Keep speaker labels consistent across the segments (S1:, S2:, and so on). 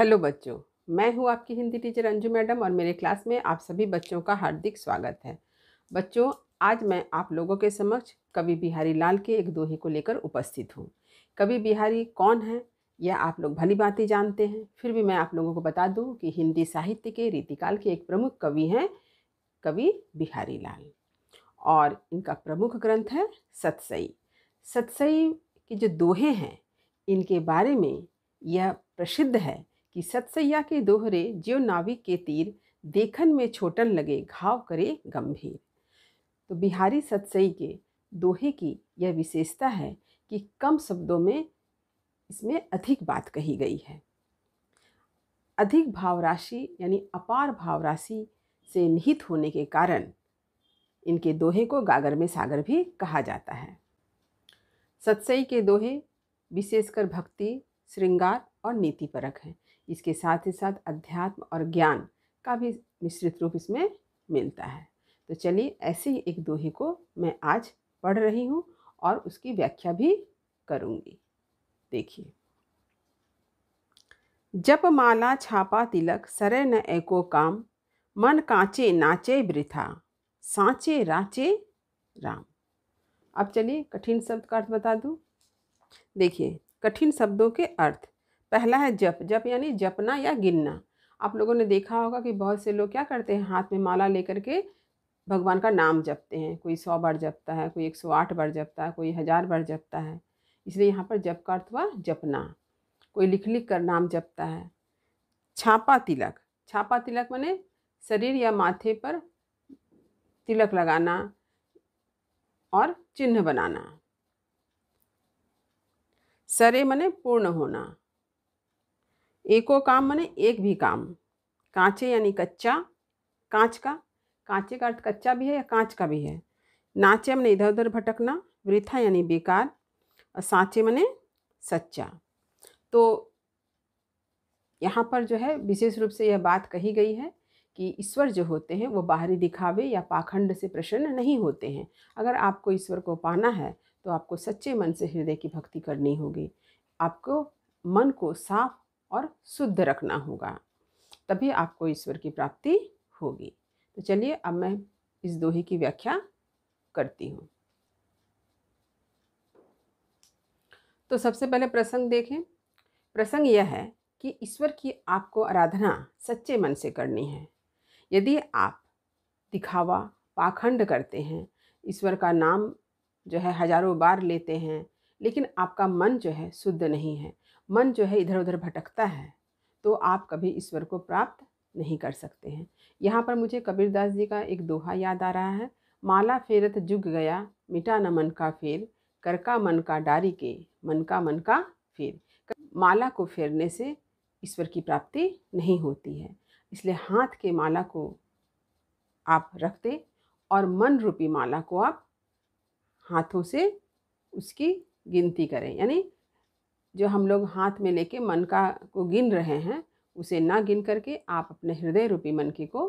S1: hello बच्चों मैं हूँ आपकी हिंदी टीचर अंजू मैडम और मेरे क्लास में आप सभी बच्चों का हार्दिक स्वागत है बच्चों आज मैं आप लोगों के समक्ष कवि बिहारी लाल के एक दोहे को लेकर उपस्थित हूँ कवि बिहारी कौन है यह आप लोग भली बातें जानते हैं फिर भी मैं आप लोगों को बता दूँ कि हिंदी साहित्य के रीतिकाल के एक प्रमुख कवि हैं कवि बिहारी लाल और इनका प्रमुख ग्रंथ है सतसई सतसई के जो दोहे हैं इनके बारे में यह प्रसिद्ध है कि सतसैया के दोहरे ज्यो नाविक के तीर देखन में छोटन लगे घाव करे गंभीर तो बिहारी सतसई के दोहे की यह विशेषता है कि कम शब्दों में इसमें अधिक बात कही गई है अधिक भाव राशि यानी अपार भाव राशि से निहित होने के कारण इनके दोहे को गागर में सागर भी कहा जाता है सतसई के दोहे विशेषकर भक्ति श्रृंगार और नीतिपरक हैं इसके साथ ही साथ अध्यात्म और ज्ञान का भी मिश्रित रूप इसमें मिलता है तो चलिए ऐसे ही एक दोहे को मैं आज पढ़ रही हूँ और उसकी व्याख्या भी करूँगी देखिए जप माला छापा तिलक सरे न एको काम मन कांचे नाचे वृथा सांचे राचे राम अब चलिए कठिन शब्द का अर्थ बता दूँ देखिए कठिन शब्दों के अर्थ पहला है जप जप यानी जपना या गिनना आप लोगों ने देखा होगा कि बहुत से लोग क्या करते हैं हाथ में माला लेकर के भगवान का नाम जपते हैं कोई सौ बार जपता है कोई एक सौ आठ बार जपता है कोई हज़ार बार जपता है इसलिए यहाँ पर जप का अर्थ हुआ जपना कोई लिख लिख कर नाम जपता है छापा तिलक छापा तिलक माने शरीर या माथे पर तिलक लगाना और चिन्ह बनाना सरे मने पूर्ण होना एको काम माने एक भी काम कांचे यानी कच्चा कांच का कांचे का अर्थ कच्चा भी है या कांच का भी है नाचे मने इधर उधर भटकना वृथा यानी बेकार और साँचे मने सच्चा तो यहाँ पर जो है विशेष रूप से यह बात कही गई है कि ईश्वर जो होते हैं वो बाहरी दिखावे या पाखंड से प्रसन्न नहीं होते हैं अगर आपको ईश्वर को पाना है तो आपको सच्चे मन से हृदय की भक्ति करनी होगी आपको मन को साफ और शुद्ध रखना होगा तभी आपको ईश्वर की प्राप्ति होगी तो चलिए अब मैं इस दोहे की व्याख्या करती हूँ तो सबसे पहले प्रसंग देखें प्रसंग यह है कि ईश्वर की आपको आराधना सच्चे मन से करनी है यदि आप दिखावा पाखंड करते हैं ईश्वर का नाम जो है हजारों बार लेते हैं लेकिन आपका मन जो है शुद्ध नहीं है मन जो है इधर उधर भटकता है तो आप कभी ईश्वर को प्राप्त नहीं कर सकते हैं यहाँ पर मुझे कबीरदास जी का एक दोहा याद आ रहा है माला फेरत जुग गया मिटा न मन का फेर करका मन का डारी के मन का मन का फेर माला को फेरने से ईश्वर की प्राप्ति नहीं होती है इसलिए हाथ के माला को आप रखते और मन रूपी माला को आप हाथों से उसकी गिनती करें यानी जो हम लोग हाथ में लेके मन का को गिन रहे हैं उसे ना गिन करके आप अपने हृदय रूपी मन की को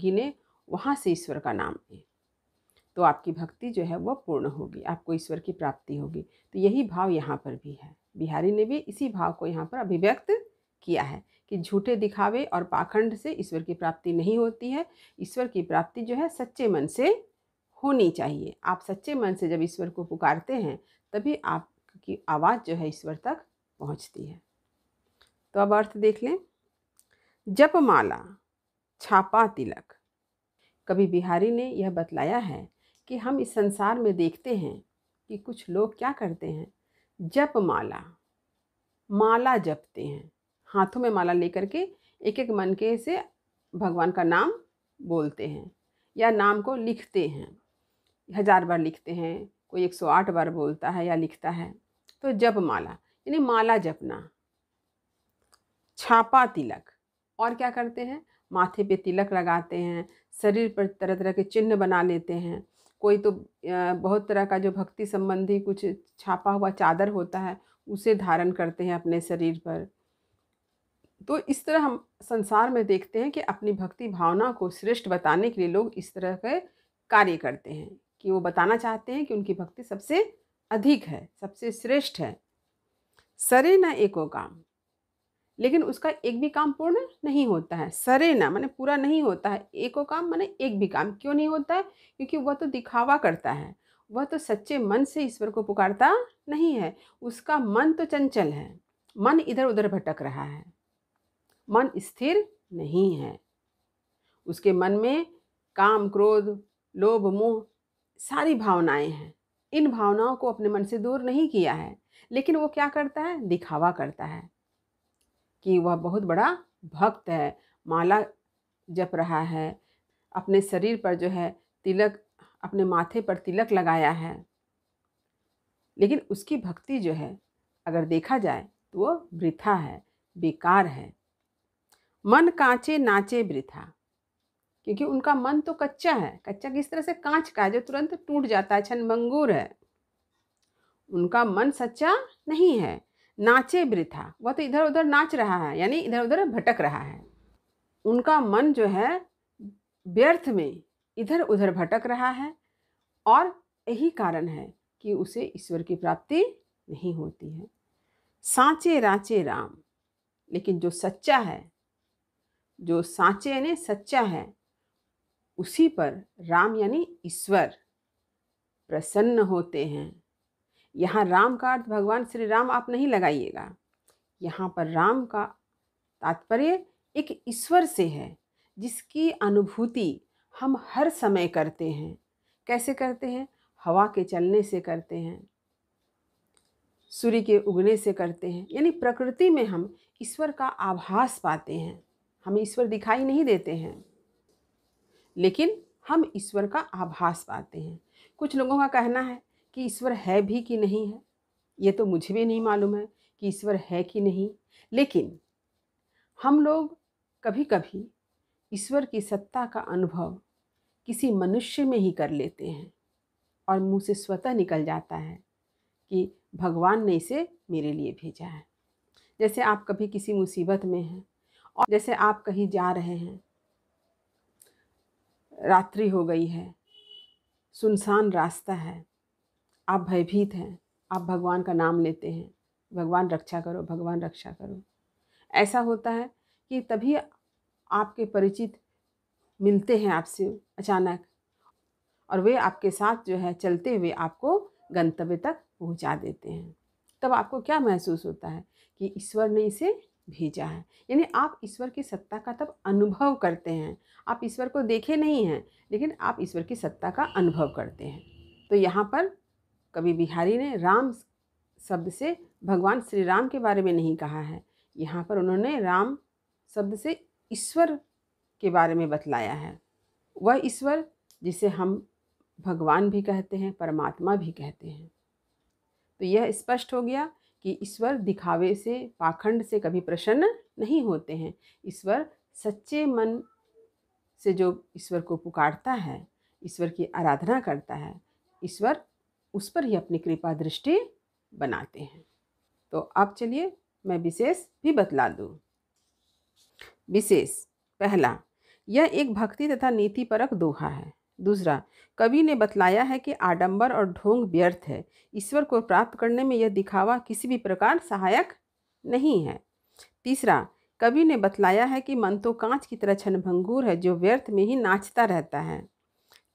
S1: गिने वहाँ से ईश्वर का नाम लें तो आपकी भक्ति जो है वह पूर्ण होगी आपको ईश्वर की प्राप्ति होगी तो यही भाव यहाँ पर भी है बिहारी ने भी इसी भाव को यहाँ पर अभिव्यक्त किया है कि झूठे दिखावे और पाखंड से ईश्वर की प्राप्ति नहीं होती है ईश्वर की प्राप्ति जो है सच्चे मन से होनी चाहिए आप सच्चे मन से जब ईश्वर को पुकारते हैं तभी आप की आवाज़ जो है ईश्वर तक पहुंचती है तो अब अर्थ देख लें जप माला छापा तिलक कभी बिहारी ने यह बतलाया है कि हम इस संसार में देखते हैं कि कुछ लोग क्या करते हैं जप माला माला जपते हैं हाथों में माला लेकर के एक एक मन के से भगवान का नाम बोलते हैं या नाम को लिखते हैं हज़ार बार लिखते हैं कोई एक सौ आठ बार बोलता है या लिखता है तो जप माला यानी माला जपना छापा तिलक और क्या करते हैं माथे पे तिलक लगाते हैं शरीर पर तरह तरह के चिन्ह बना लेते हैं कोई तो बहुत तरह का जो भक्ति संबंधी कुछ छापा हुआ चादर होता है उसे धारण करते हैं अपने शरीर पर तो इस तरह हम संसार में देखते हैं कि अपनी भक्ति भावना को श्रेष्ठ बताने के लिए लोग इस तरह के कार्य करते हैं कि वो बताना चाहते हैं कि उनकी भक्ति सबसे अधिक है सबसे श्रेष्ठ है सरे न एको काम लेकिन उसका एक भी काम पूर्ण नहीं होता है सरे ना मैंने पूरा नहीं होता है एको काम मैंने एक भी काम क्यों नहीं होता है क्योंकि वह तो दिखावा करता है वह तो सच्चे मन से ईश्वर को पुकारता नहीं है उसका मन तो चंचल है मन इधर उधर भटक रहा है मन स्थिर नहीं है उसके मन में काम क्रोध लोभ मोह सारी भावनाएं हैं इन भावनाओं को अपने मन से दूर नहीं किया है लेकिन वो क्या करता है दिखावा करता है कि वह बहुत बड़ा भक्त है माला जप रहा है अपने शरीर पर जो है तिलक अपने माथे पर तिलक लगाया है लेकिन उसकी भक्ति जो है अगर देखा जाए तो वो वृथा है बेकार है मन कांचे नाचे वृथा क्योंकि उनका मन तो कच्चा है कच्चा किस तरह से कांच का है जो तुरंत टूट जाता है छनमंगूर है उनका मन सच्चा नहीं है नाचे वृथा वह तो इधर उधर नाच रहा है यानी इधर उधर भटक रहा है उनका मन जो है व्यर्थ में इधर उधर भटक रहा है और यही कारण है कि उसे ईश्वर की प्राप्ति नहीं होती है सांचे राचे राम लेकिन जो सच्चा है जो सांचे यानी सच्चा है उसी पर राम यानी ईश्वर प्रसन्न होते हैं यहाँ राम का अर्थ भगवान श्री राम आप नहीं लगाइएगा यहाँ पर राम का तात्पर्य एक ईश्वर से है जिसकी अनुभूति हम हर समय करते हैं कैसे करते हैं हवा के चलने से करते हैं सूर्य के उगने से करते हैं यानी प्रकृति में हम ईश्वर का आभास पाते हैं हमें ईश्वर दिखाई नहीं देते हैं लेकिन हम ईश्वर का आभास पाते हैं कुछ लोगों का कहना है कि ईश्वर है भी कि नहीं है ये तो मुझे भी नहीं मालूम है कि ईश्वर है कि नहीं लेकिन हम लोग कभी कभी ईश्वर की सत्ता का अनुभव किसी मनुष्य में ही कर लेते हैं और मुंह से स्वतः निकल जाता है कि भगवान ने इसे मेरे लिए भेजा है जैसे आप कभी किसी मुसीबत में हैं और जैसे आप कहीं जा रहे हैं रात्रि हो गई है सुनसान रास्ता है आप भयभीत हैं आप भगवान का नाम लेते हैं भगवान रक्षा करो भगवान रक्षा करो ऐसा होता है कि तभी आपके परिचित मिलते हैं आपसे अचानक और वे आपके साथ जो है चलते हुए आपको गंतव्य तक पहुंचा देते हैं तब आपको क्या महसूस होता है कि ईश्वर ने इसे भेजा है यानी आप ईश्वर की सत्ता का तब अनुभव करते हैं आप ईश्वर को देखे नहीं हैं लेकिन आप ईश्वर की सत्ता का अनुभव करते हैं तो यहाँ पर कवि बिहारी ने राम शब्द से भगवान श्री राम के बारे में नहीं कहा है यहाँ पर उन्होंने राम शब्द से ईश्वर के बारे में बतलाया है वह ईश्वर जिसे हम भगवान भी कहते हैं परमात्मा भी कहते हैं तो यह स्पष्ट हो गया कि ईश्वर दिखावे से पाखंड से कभी प्रसन्न नहीं होते हैं ईश्वर सच्चे मन से जो ईश्वर को पुकारता है ईश्वर की आराधना करता है ईश्वर उस पर ही अपनी कृपा दृष्टि बनाते हैं तो अब चलिए मैं विशेष भी बतला दूँ विशेष पहला यह एक भक्ति तथा नीतिपरक दोहा है दूसरा कवि ने बतलाया है कि आडंबर और ढोंग व्यर्थ है ईश्वर को प्राप्त करने में यह दिखावा किसी भी प्रकार सहायक नहीं है तीसरा कवि ने बतलाया है कि मन तो कांच की तरह क्षणभंगूर है जो व्यर्थ में ही नाचता रहता है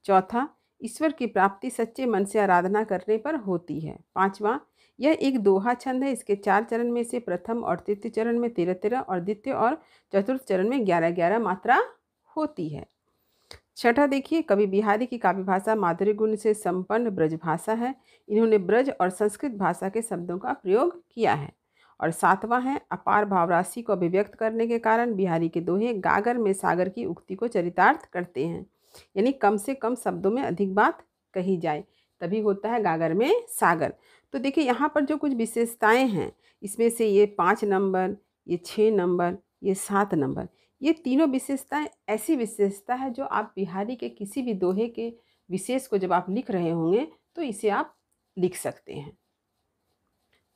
S1: चौथा ईश्वर की प्राप्ति सच्चे मन से आराधना करने पर होती है पांचवा यह एक दोहा छंद है इसके चार चरण में से प्रथम और तृतीय चरण में तेरह तेरह और द्वितीय और चतुर्थ चरण में ग्यारह ग्यारह मात्रा होती है छठा देखिए कवि बिहारी की काव्य भाषा माधुरी गुण से संपन्न ब्रज भाषा है इन्होंने ब्रज और संस्कृत भाषा के शब्दों का प्रयोग किया है और सातवां है अपार भावराशि को अभिव्यक्त करने के कारण बिहारी के दोहे गागर में सागर की उक्ति को चरितार्थ करते हैं यानी कम से कम शब्दों में अधिक बात कही जाए तभी होता है गागर में सागर तो देखिए यहाँ पर जो कुछ विशेषताएँ हैं इसमें से ये पाँच नंबर ये छः नंबर ये सात नंबर ये तीनों विशेषताएं ऐसी विशेषता है जो आप बिहारी के किसी भी दोहे के विशेष को जब आप लिख रहे होंगे तो इसे आप लिख सकते हैं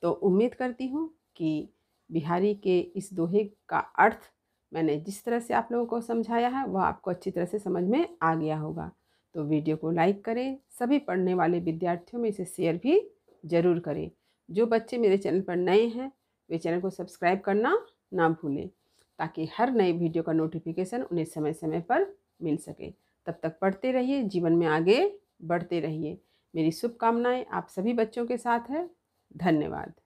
S1: तो उम्मीद करती हूँ कि बिहारी के इस दोहे का अर्थ मैंने जिस तरह से आप लोगों को समझाया है वह आपको अच्छी तरह से समझ में आ गया होगा तो वीडियो को लाइक करें सभी पढ़ने वाले विद्यार्थियों में इसे शेयर भी ज़रूर करें जो बच्चे मेरे चैनल पर नए हैं वे चैनल को सब्सक्राइब करना ना भूलें ताकि हर नए वीडियो का नोटिफिकेशन उन्हें समय समय पर मिल सके तब तक पढ़ते रहिए जीवन में आगे बढ़ते रहिए मेरी शुभकामनाएँ आप सभी बच्चों के साथ है धन्यवाद